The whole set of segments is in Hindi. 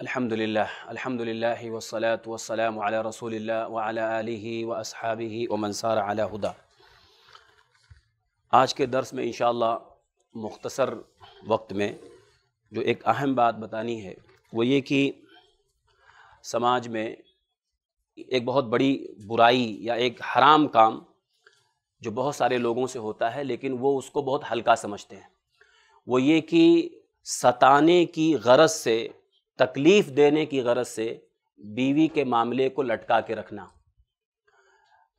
अल्हम्दुलिल्लाह अल्हम्दुलिल्लाह वसलात वसलाम अला रसूलिल्लाह व अला आलिहि व असहाबिहि व मनसार अला हुदा आज के दर्स में इंशाल्लाह मुख्तसर वक्त में जो एक अहम बात बतानी है वो ये कि समाज में एक बहुत बड़ी बुराई या एक हराम काम जो बहुत सारे लोगों से होता है लेकिन वो उसको बहुत हल्का समझते हैं वो ये कि सताने की गरज से तकलीफ देने की गरज से बीवी के मामले को लटका के रखना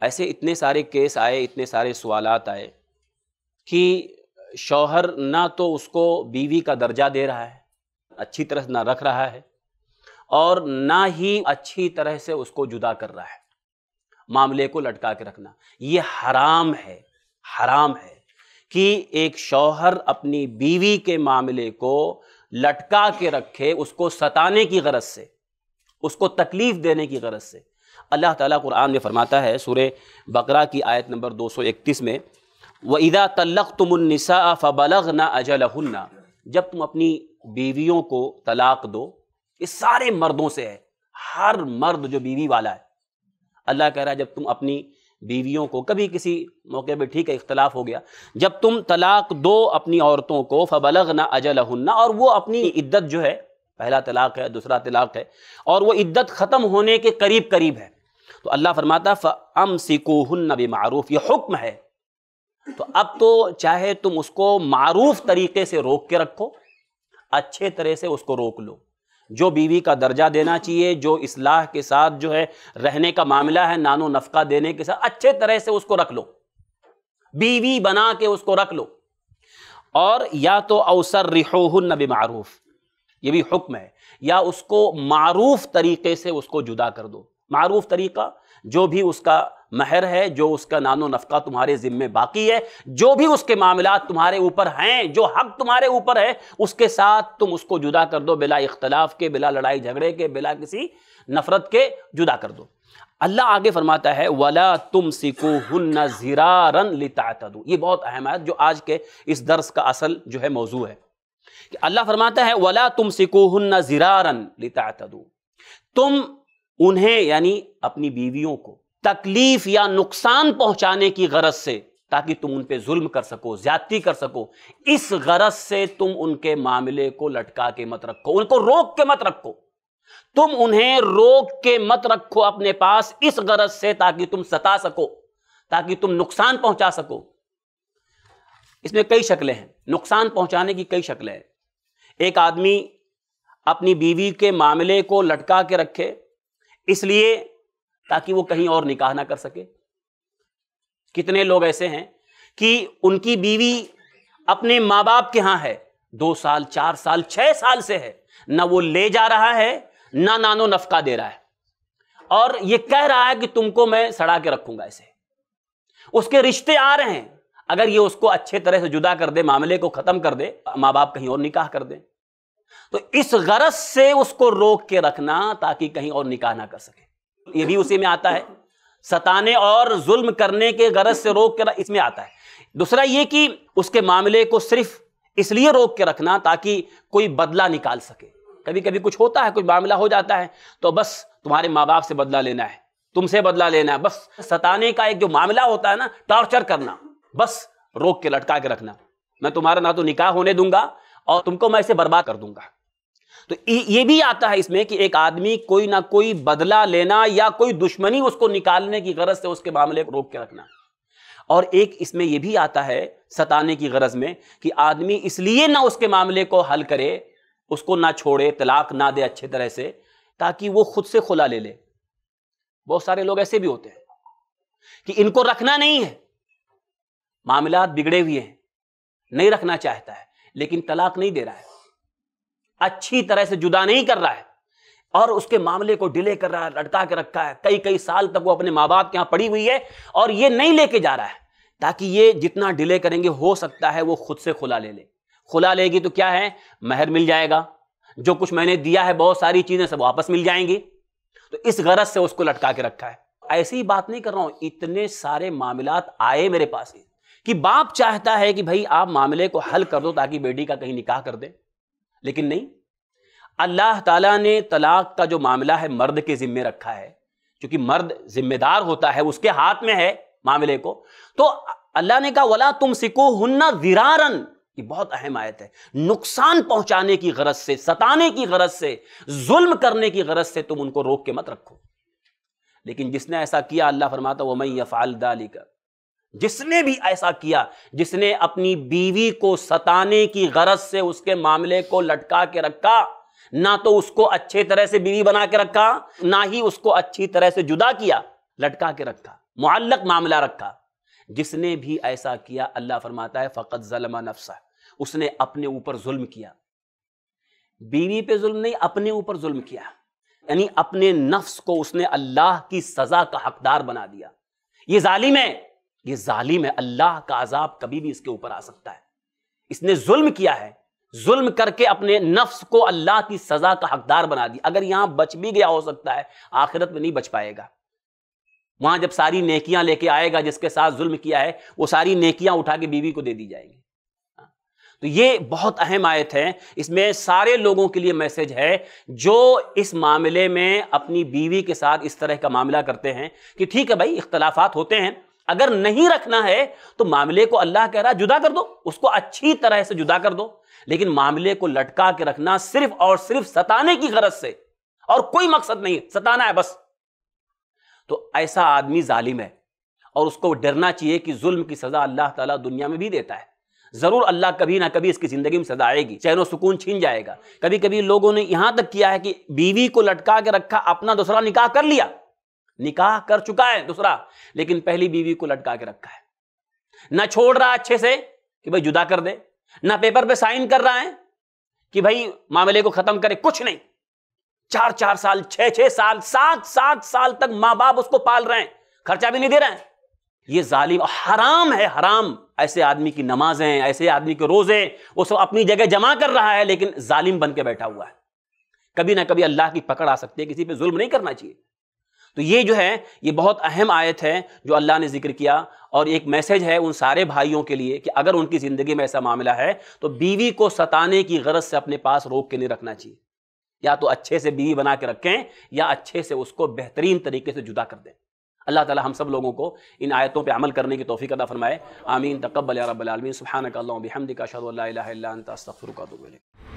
ऐसे इतने सारे केस आए इतने सारे सवाल आए कि शौहर ना तो उसको बीवी का दर्जा दे रहा है अच्छी तरह से ना रख रहा है और ना ही अच्छी तरह से उसको जुदा कर रहा है मामले को लटका के रखना ये हराम है हराम है कि एक शौहर अपनी बीवी के मामले को लटका के रखे उसको सताने की गरज से उसको तकलीफ देने की गरज से अल्लाह ताला कुरान में फरमाता है सूर्य बकरा की आयत नंबर 231 में व इदा तलक तुमनसा फ़बलग ना अजलहन्ना जब तुम अपनी बीवियों को तलाक दो ये सारे मर्दों से है हर मर्द जो बीवी वाला है अल्लाह कह रहा है जब तुम अपनी बीवियों को कभी किसी मौके पर ठीक है इख्तलाफ हो गया जब तुम तलाक दो अपनी औरतों को फबलग ना अजल हन्ना और वो अपनी इद्दत जो है पहला तलाक है दूसरा तलाक है और वो इद्दत ख़त्म होने के करीब करीब है तो अल्लाह फरमाता फ़म सिकोहन बे मारूफ ये हुक्म है तो अब तो चाहे तुम उसको मारूफ तरीके से रोक के रखो अच्छे तरह से उसको रोक लो जो बीवी का दर्जा देना चाहिए जो इसलाह के साथ जो है रहने का मामला है नानो नफका देने के साथ अच्छे तरह से उसको रख लो बीवी बना के उसको रख लो और या तो अवसर रिहोहन नबी मारूफ ये भी हुक्म है या उसको मारूफ तरीके से उसको जुदा कर दो मारूफ तरीका जो भी उसका महर है जो उसका नानो नफका तुम्हारे जिम्मे बाकी है जो भी उसके मामला तुम्हारे ऊपर हैं जो हक तुम्हारे ऊपर है उसके साथ तुम उसको जुदा कर दो बिला इख्तलाफ के बिला लड़ाई झगड़े के बिला किसी नफरत के जुदा कर दो अल्लाह आगे फरमाता है वला तुम सिको हन्न ये बहुत अहम है जो आज के इस दर्स का असल जो है मौजू है कि अल्लाह फरमाता है वला तुम सिको हन्न जीरारन तुम उन्हें यानी अपनी बीवियों को तकलीफ या नुकसान पहुंचाने की गरज से ताकि तुम उन पर जुल्म कर सको ज्यादती कर सको इस गरज से तुम उनके मामले को लटका के मत रखो उनको रोक के मत रखो तुम उन्हें रोक के मत रखो अपने पास इस गरज से ताकि तुम सता सको ताकि तुम नुकसान पहुंचा सको इसमें कई शक्लें हैं नुकसान पहुंचाने की कई शक्लें हैं एक आदमी अपनी बीवी के मामले को लटका के रखे इसलिए ताकि वो कहीं और निकाह ना कर सके कितने लोग ऐसे हैं कि उनकी बीवी अपने माँ बाप के यहां है दो साल चार साल छह साल से है ना वो ले जा रहा है ना नानो नफका दे रहा है और ये कह रहा है कि तुमको मैं सड़ा के रखूंगा इसे उसके रिश्ते आ रहे हैं अगर ये उसको अच्छे तरह से जुदा कर दे मामले को खत्म कर दे माँ बाप कहीं और निकाह कर दे तो इस गरज से उसको रोक के रखना ताकि कहीं और निकाह ना कर सके ये भी उसी में आता है सताने और जुल्म करने के गरज से रोक के इसमें आता है दूसरा ये कि उसके मामले को सिर्फ इसलिए रोक के रखना ताकि कोई बदला निकाल सके कभी कभी कुछ होता है कुछ मामला हो जाता है तो बस तुम्हारे माँ बाप से बदला लेना है तुमसे बदला लेना है बस सताने का एक जो मामला होता है ना टॉर्चर करना बस रोक के लटका के रखना मैं तुम्हारा ना तो निकाह होने दूंगा और तुमको मैं इसे बर्बाद कर दूंगा तो ये भी आता है इसमें कि एक आदमी कोई ना कोई बदला लेना या कोई दुश्मनी उसको निकालने की गरज से उसके मामले को रोक के रखना और एक इसमें यह भी आता है सताने की गरज में कि आदमी इसलिए ना उसके मामले को हल करे उसको ना छोड़े तलाक ना दे अच्छे तरह से ताकि वो खुद से खुला ले ले बहुत सारे लोग ऐसे भी होते हैं कि इनको रखना नहीं है मामला बिगड़े हुए हैं नहीं रखना चाहता है लेकिन तलाक नहीं दे रहा है अच्छी तरह से जुदा नहीं कर रहा है और उसके मामले को डिले कर रहा है लटका के रखा है कई कई साल तक वो अपने माँ बाप के यहाँ पड़ी हुई है और ये नहीं लेके जा रहा है ताकि ये जितना डिले करेंगे हो सकता है वो खुद से खुला ले ले खुला लेगी तो क्या है महर मिल जाएगा जो कुछ मैंने दिया है बहुत सारी चीज़ें सब वापस मिल जाएंगी तो इस गरज से उसको लटका के रखा है ऐसी बात नहीं कर रहा हूं इतने सारे मामला आए मेरे पास कि बाप चाहता है कि भाई आप मामले को हल कर दो ताकि बेटी का कहीं निकाह कर दे लेकिन नहीं अल्लाह ताला ने तलाक का जो मामला है मर्द के जिम्मे रखा है क्योंकि मर्द जिम्मेदार होता है उसके हाथ में है मामले को तो अल्लाह ने कहा वला तुम सिको हन्ना विरारन ये बहुत अहम आयत है नुकसान पहुंचाने की गरज से सताने की गरज से जुल्म करने की गरज से तुम उनको रोक के मत रखो लेकिन जिसने ऐसा किया अल्लाह फरमाता मैं यफ़ाल दाली का जिसने भी ऐसा किया जिसने अपनी बीवी को सताने की गरज से उसके मामले को लटका के रखा ना तो उसको अच्छे तरह से बीवी बना के रखा ना ही उसको अच्छी तरह से जुदा किया लटका के रखा मुआलक मामला रखा जिसने भी ऐसा किया अल्लाह फरमाता है फ़कत जलमा नफसा उसने अपने ऊपर जुल्म किया बीवी पे जुल्म नहीं अपने ऊपर जुल्म किया यानी अपने नफ्स को उसने अल्लाह की सजा का हकदार बना दिया ये जालिम है ये जालिम है अल्लाह का अजाब कभी भी इसके ऊपर आ सकता है इसने जुल्म किया है जुल्म करके अपने नफ्स को अल्लाह की सजा का हकदार बना दिया अगर यहां बच भी गया हो सकता है आखिरत में नहीं बच पाएगा वहां जब सारी नेकियां लेके आएगा जिसके साथ जुल्म किया है वो सारी नेकियां उठा के बीवी को दे दी जाएंगी हाँ। तो ये बहुत अहम आयत है इसमें सारे लोगों के लिए मैसेज है जो इस मामले में अपनी बीवी के साथ इस तरह का मामला करते हैं कि ठीक है भाई इख्तलाफात होते हैं अगर नहीं रखना है तो मामले को अल्लाह कह रहा है जुदा कर दो उसको अच्छी तरह से जुदा कर दो लेकिन मामले को लटका के रखना सिर्फ और सिर्फ सताने की गरज से और कोई मकसद नहीं सताना है बस तो ऐसा आदमी जालिम है और उसको डरना चाहिए कि जुल्म की सजा अल्लाह ताला दुनिया में भी देता है जरूर अल्लाह कभी ना कभी इसकी जिंदगी में सजा आएगी चैन सुकून छीन जाएगा कभी कभी लोगों ने यहां तक किया है कि बीवी को लटका के रखा अपना दूसरा निकाह कर लिया निकाह कर चुका है दूसरा लेकिन पहली बीवी को लटका के रखा है ना छोड़ रहा अच्छे से कि भाई जुदा कर दे ना पेपर पे साइन कर रहा है कि भाई मामले को खत्म करे कुछ नहीं चार चार साल छह छह साल सात सात साल तक मां बाप उसको पाल रहे हैं खर्चा भी नहीं दे रहे हैं ये जालिम हराम है हराम ऐसे आदमी की नमाजें ऐसे आदमी के रोजे वो सब अपनी जगह जमा कर रहा है लेकिन जालिम बन के बैठा हुआ है कभी ना कभी अल्लाह की पकड़ आ सकती है किसी पे जुल्म नहीं करना चाहिए तो ये जो है ये बहुत अहम आयत है जो अल्लाह ने जिक्र किया और एक मैसेज है उन सारे भाइयों के लिए कि अगर उनकी ज़िंदगी में ऐसा मामला है तो बीवी को सताने की गरज से अपने पास रोक के नहीं रखना चाहिए या तो अच्छे से बीवी बना के रखें या अच्छे से उसको बेहतरीन तरीके से जुदा कर दें अल्लाह ताला हम सब लोगों को इन आयतों पे अमल करने की तोफ़ी अदा फरमाए आमीन तकबल रबालमीन सुबहानक बिहमद का शहद अल्ला का